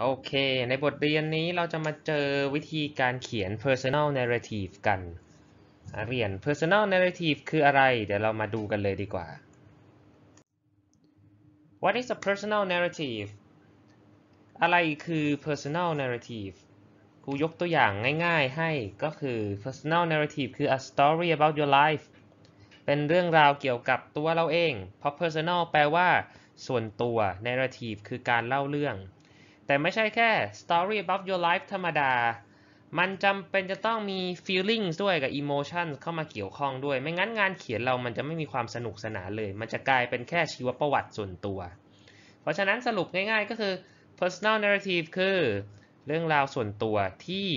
โอเค ในบทเรียนนี้เราจะมาเจอวิธีการเขียน personal narrative กัน เรียน personal narrative คืออะไร เดี๋ยวเรามาดูกันเลยดีกว่า What is a personal narrative อะไรคือ personal narrative ครูยกตัวอย่างง่ายๆให้ ก็คือ personal narrative คือ a story about your life เป็นเรื่องราวเกี่ยวกับตัวเราเอง เพราะ personal แปลว่า ส่วนตัว narrative คือการเล่าเรื่องแต่ไม่ใช่แค่ Story Above Your Life ธรรมดา มันจำเป็นจะต้องมี feelings ด้วยกับ emotion เข้ามาเกี่ยวข้องด้วย ไม่งั้นงานเขียนเรามันจะไม่มีความสนุกสนานเลย มันจะกลายเป็นแค่ชีวประวัติส่วนตัว เพราะฉะนั้นสรุปง่ายๆก็คือ personal narrative คือเรื่องราวส่วนตัวที่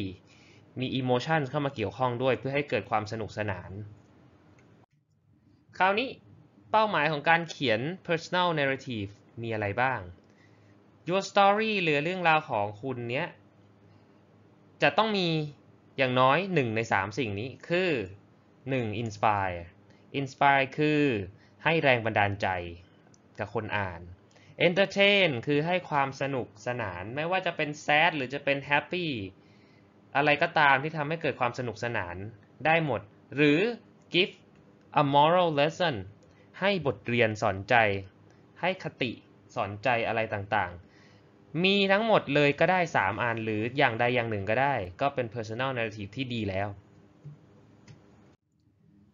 มี emotion เข้ามาเกี่ยวข้องด้วย เพื่อให้เกิดความสนุกสนาน คราวนี้เป้าหมายของการเขียน personal narrative มีอะไรบ้าง your story หรือเรื่องราวของคุณเนี้ยจะต้องมีอย่างน้อยหนึ่งในสามสิ่งนี้คือหนึ่ง inspire inspire คือให้แรงบันดาลใจกับคนอ่าน entertain คือให้ความสนุกสนานไม่ว่าจะเป็น sad หรือจะเป็น happy อะไรก็ตามที่ทำให้เกิดความสนุกสนานได้หมด หรือ give a moral lesson ให้บทเรียนสอนใจ ให้คติสอนใจอะไรต่าง ๆมีทั้งหมดเลยก็ได้ 3อันหรืออย่างใดอย่างหนึ่งก็ได้ ก็เป็น personal narrative ที่ดีแล้ว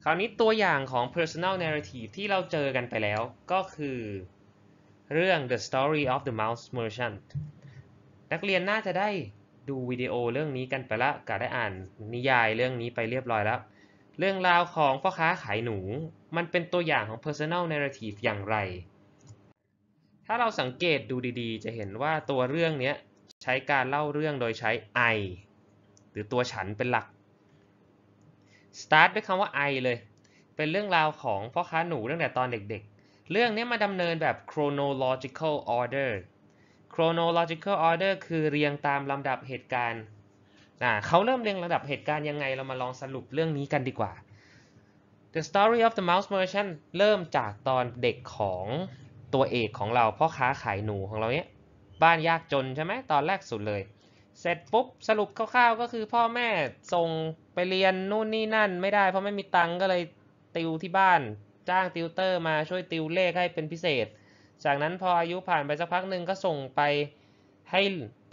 คราวนี้ตัวอย่างของ personal narrative ที่เราเจอกันไปแล้ว ก็คือ เรื่อง the story of the mouse merchant นักเรียนน่าจะได้ดูวิดีโอเรื่องนี้กันไปละก็ได้อ่านนิยายเรื่องนี้ไปเรียบร้อยแล้วเรื่องราวของพ่อค้าขายหนูมันเป็นตัวอย่างของ personal narrative อย่างไรถ้าเราสังเกตดูดีๆ จะเห็นว่าตัวเรื่องนี้ใช้การเล่าเรื่องโดยใช้ I หรือตัวฉันเป็นหลัก start ด้วยคำว่า I เลย เป็นเรื่องราวของพ่อค้าหนูตั้งแต่ตอนเด็กๆ เรื่องนี้มาดำเนินแบบ chronological order chronological order คือเรียงตามลำดับเหตุการณ์นะเขาเริ่มเรียงลำดับเหตุการณ์ยังไง เรามาลองสรุปเรื่องนี้กันดีกว่า The story of the mouse merchant เริ่มจากตอนเด็กของตัวเอกของเราพ่อค้าขายหนูของเราเนี้ยบ้านยากจนใช่ไหม ตอนแรกสุดเลย เสร็จปุ๊บสรุปคร่าวๆก็คือพ่อแม่ ส่งไปเรียนนู่นนี่นั่น ไม่ได้เพราะไม่มีตังค์ก็เลยติวที่บ้าน จ้างติวเตอร์มาช่วยติวเลขให้เป็นพิเศษ จากนั้นพออายุผ่านไปสักพักหนึ่งก็ส่งไปให้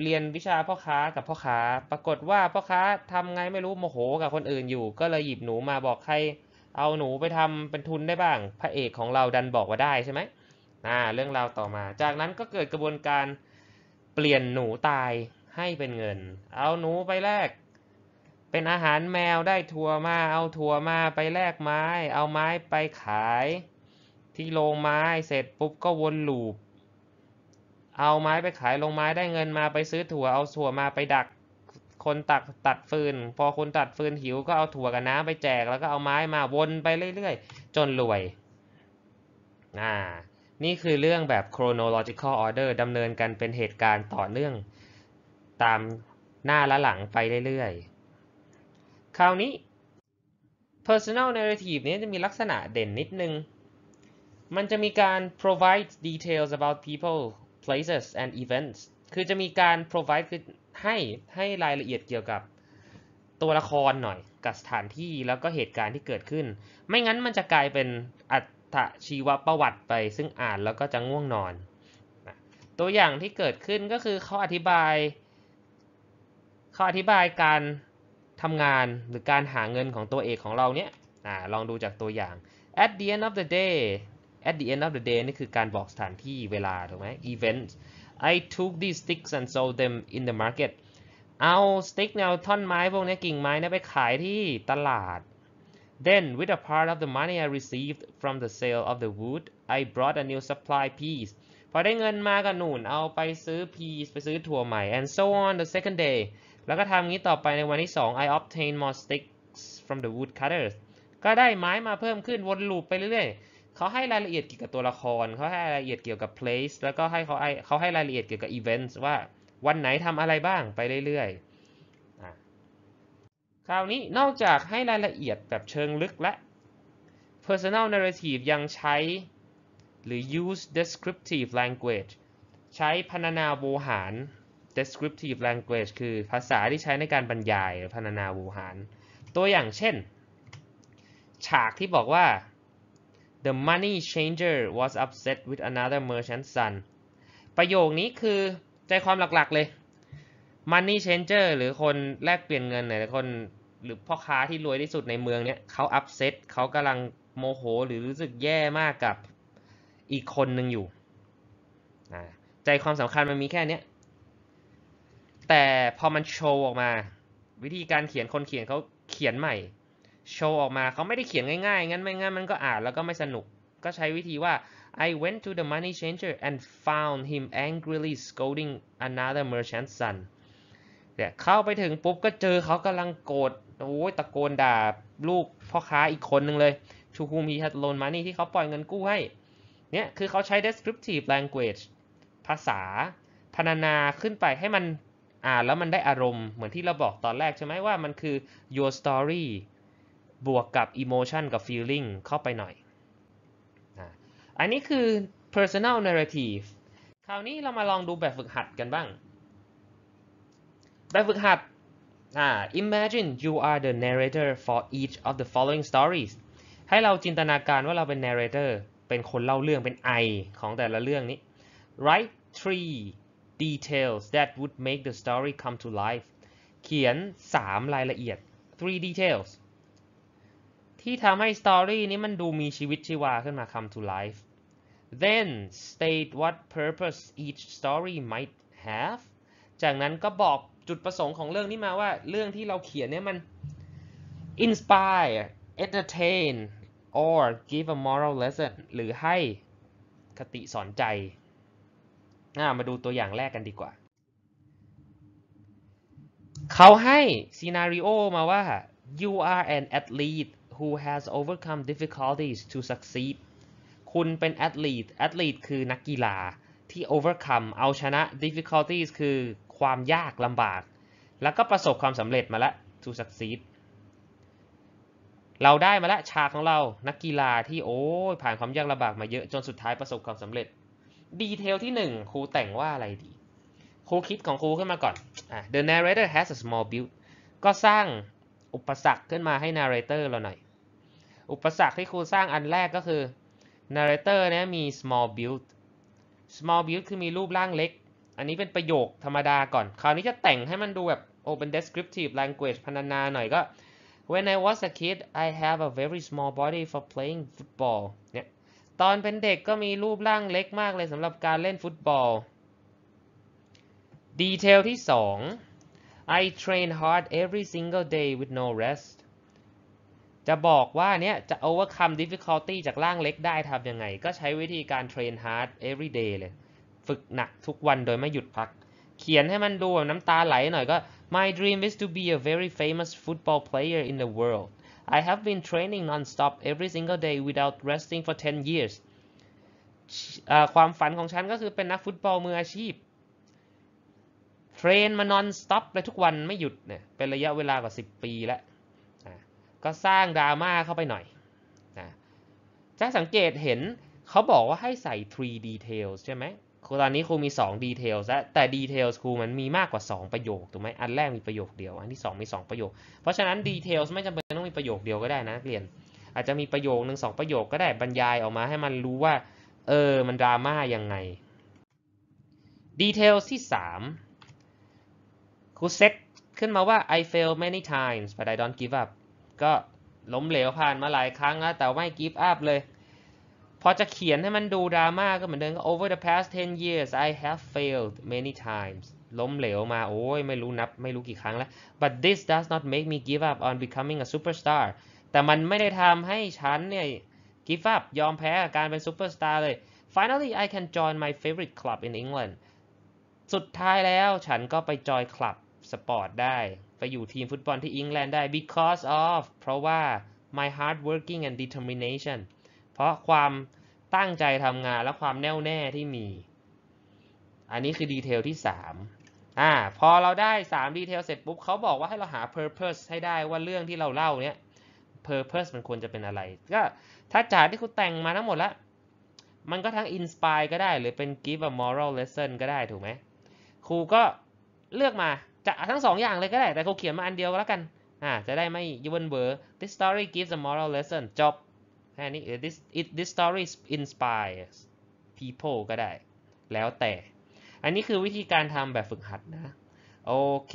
เรียนวิชาพ่อค้ากับพ่อค้า ปรากฏว่าพ่อค้าทำไงไม่รู้โมโหกับคนอื่นอยู่ ก็เลยหยิบหนูมาบอกใครเอาหนูไปทำเป็นทุนได้บ้าง พระเอกของเราดันบอกว่าได้ใช่ไหมนะเรื่องราวต่อมา จากนั้นก็เกิดกระบวนการเปลี่ยนหนูตายให้เป็นเงิน เอาหนูไปแลกเป็นอาหารแมวได้ถั่วมา เอาถั่วมาไปแลกไม้ เอาไม้ไปขาย ที่โรงไม้เสร็จปุ๊บก็วนลูปเอาไม้ไปขายโรงไม้ได้เงินมาไปซื้อถั่ว เอาถั่วมาไปดัก คนตักตัดฟืน พอคนตัดฟืนหิวก็เอาถั่วกับน้ำไปแจก แล้วก็เอาไม้มาวนไปเรื่อยๆจนรวย อ่านี่คือเรื่องแบบ chronological order ดำเนินกันเป็นเหตุการณ์ต่อเนื่องตามหน้าและหลังไปเรื่อยๆ คราวนี้ personal narrative นี้จะมีลักษณะเด่นนิดนึง มันจะมีการ provide details about people places and events คือจะมีการ provide คือให้ให้รายละเอียดเกี่ยวกับตัวละครหน่อยกับสถานที่แล้วก็เหตุการณ์ที่เกิดขึ้น ไม่งั้นมันจะกลายเป็นะชีวประวัติไปซึ่งอ่านแล้วก็จะง่วงนอน ตัวอย่างที่เกิดขึ้นก็คือเขาอธิบายเขาอธิบายการทำงานหรือการหาเงินของตัวเอกของเราเนี่ยอลองดูจากตัวอย่าง at the end of the day at the end of the day นี่คือการบอกสถานที่เวลาถูกไหม events I took these sticks and sold them in the market เอาสติ๊กเนยท่อนไม้พวกนี้กิ่งไม้นะไปขายที่ตลาด Then, with a part of the money I received from the sale of the wood, I bought r a new supply piece. พอได้เงินมาก็หนุนเอาไปซื้อ piece ไปซื้อถั่วใหม่ and so on the second day แล้วก็ทำงี้ต่อไปในวันที่สอง I obtained more sticks from the wood cutters ก็ได้ไม้มาเพิ่มขึ้นวนลูปไปเรื่อยๆ เขาให้รายละเอียดเกี่ยวกับตัวละคร เขาให้รายละเอียดเกี่ยวกับ place แล้วก็ให้เขาเขาให้รายละเอียดเกี่ยวกับ events ว่าวันไหนทำอะไรบ้างไปเรื่อย ๆคราวนี้นอกจากให้รายละเอียดแบบเชิงลึกและ personal narrative ยังใช้หรือ use descriptive language ใช้พรรณนาโวหาร descriptive language คือภาษาที่ใช้ในการบรรยายหรือพรรณนาโวหาร ตัวอย่างเช่น ฉากที่บอกว่า the money changer was upset with another merchant's son ประโยคนี้คือใจความหลักๆเลย money changer หรือคนแลกเปลี่ยนเงินหรือคนหรือพ่อค้าที่รวยที่สุดในเมืองเนี่ยเขาอัพเซตเขากำลังโมโหหรือรู้สึกแย่มากกับอีกคนหนึ่งอยู่ ใจความสำคัญมันมีแค่เนี้ยแต่พอมันโชว์ออกมาวิธีการเขียนคนเขียนเขาเขียนใหม่ โชว์ออกมาเขาไม่ได้เขียนง่ายๆ งั้นไม่งั้นมันก็อ่านแล้วก็ไม่สนุกก็ใช้วิธีว่า I went to the money changer and found him angrily scolding another merchant's son เนี่ยเข้าไปถึงปุ๊บก็เจอเขากำลังโกรธโอ้ยตะโกนด่าลูกพ่อค้าอีกคนนึงเลยชูคูมีฮัตโลนมานี่ที่เขาปล่อยเงินกู้ให้ เนี่ย คือเขาใช้ descriptive language ภาษาพรรณนาขึ้นไปให้มันอ่านแล้วมันได้อารมณ์เหมือนที่เราบอกตอนแรกใช่ไหมว่ามันคือ your story บวกกับ emotion กับ feeling เข้าไปหน่อย อันนี้คือ personal narrative คราวนี้เรามาลองดูแบบฝึกหัดกันบ้าง แบบฝึกหัด imagine you are the narrator for each of the following stories ให้เราจินตนาการว่าเราเป็น narrator เป็นคนเล่าเรื่อง เป็นไอของแต่ละเรื่องนี้ write three details that would make the story come to life เขียน 3 รายละเอียด three details ที่ทำให้ story นี้มันดูมีชีวิตชีวาขึ้นมา come to life then state what purpose each story might have จากนั้นก็บอกจุดประสงค์ของเรื่องนี้มาว่าเรื่องที่เราเขียนเนี่ย มัน inspire entertain or give a moral lesson หรือให้ คติสอนใจมาดูตัวอย่างแรกกันดีกว่า เขาให้ซีนารีโอมาว่า you are an athlete who has overcome difficulties to succeed คุณเป็นแอดลีตแอดลีตคือนักกีฬาที่ overcome เอาชนะ difficulties คือความยากลำบาก แล้วก็ประสบความสำเร็จมาละวทูสักซีดเราได้มาละชาของเรา นักกีฬาที่โอ้ยผ่านความยากลำบากมาเยอะจนสุดท้ายประสบความสำเร็จ ดีเทลที่ 1 ครูแต่งว่าอะไรดี ครูคิดของครูขึ้นมาก่อน อ่ะ the narrator has a small build ก็สร้างอุปสรรคขึ้นมาให้ narrator เราหน่อย อุปสรรคที่ครูสร้างอันแรกก็คือ narrator เนี่ยมี small build small build คือมีรูปร่างเล็กอันนี้เป็นประโยคธรรมดาก่อน คราวนี้จะแต่งให้มันดูแบบ open descriptive language พรรณนาหน่อยก็ when I was a kid I have a very small body for playing football เนี่ย ตอนเป็นเด็กก็มีรูปร่างเล็กมากเลยสำหรับการเล่นฟุตบอลดีเทลที่2 I train hard every single day with no rest จะบอกว่าเนี่ยจะ overcome difficulty จากร่างเล็กได้ทำยังไง ก็ใช้วิธีการ train hard every day เลยฝึกหนักทุกวันโดยไม่หยุดพัก เขียนให้มันดูน้ำตาไหลหน่อยก็ My dream is to be a very famous football player in the world I have been training non-stop every single day without resting for 10 years ความฝันของฉันก็คือเป็นนักฟุตบอลมืออาชีพ เทรนมานอนสต็อปเลยทุกวันไม่หยุดเนี่ย เป็นระยะเวลากว่า 10 ปีแล้ว ก็สร้างดราม่าเข้าไปหน่อย จะสังเกตเห็นเขาบอกว่าให้ใส่3 details ใช่ไหมครูตอนนี้ครูมี2 d e t a i l ลและแต่ details ครูมันมีมากกว่า 2 ประโยคถูกไหมอันแรกมีประโยคเดียวอันที่ 2 มี 2 ประโยค เพราะฉะนั้น details ไม่จำเป็นต้องมีประโยคเดียวก็ได้นะกเรียน อาจจะมีประโยคหนึ่งสองประโยคก็ได้บรรยายออกมาให้มันรู้ว่าเออมันดราม่ายังไง details ที่ 3 ครูเซตขึ้นมาว่า I fail many times but I don't give up ก็ล้มเหลวผ่านมาหลายครั้งแล้วแต่ไม่ give up เลยพอจะเขียนให้มันดูดราม่าก็เหมือนเดิมก็ over the past 10 years I have failed many times ล้มเหลวมา โอ้ยไม่รู้นับไม่รู้กี่ครั้งแล้ว but this does not make me give up on becoming a superstar แต่มันไม่ได้ทำให้ฉันเนี่ย give up ยอมแพ้การเป็นซูเปอร์สตาร์เลย finally I can join my favorite club in England สุดท้ายแล้วฉันก็ไปจอยคลับสปอร์ตได้ไปอยู่ทีมฟุตบอลที่อังกฤษได้ because of เพราะว่า my hard working and determination เพราะความตั้งใจทำงานและความแน่วแน่ที่มี อันนี้คือดีเทลที่3อ่าพอเราได้3ดีเทลเสร็จปุ๊บเขาบอกว่าให้เราหา purpose ให้ได้ว่าเรื่องที่เราเล่าเนี้ย purpose มันควรจะเป็นอะไร ก็ถ้าจากที่คุณแต่งมาทั้งหมดแล้ว มันก็ทั้ง inspire ก็ได้ หรือเป็น give a moral lesson ก็ได้ถูกไหมครูก็เลือกมาจะทั้ง2ออย่างเลยก็ได้ แต่ครูเขียนมาอันเดียวก็แล้วกันอ่าจะได้ไม่ยุ่นเบอร์ this story gives a moral lesson จบแค่นี้ this it this story inspires people ก็ได้ แล้วแต่ อันนี้คือวิธีการทำแบบฝึกหัดนะโอเค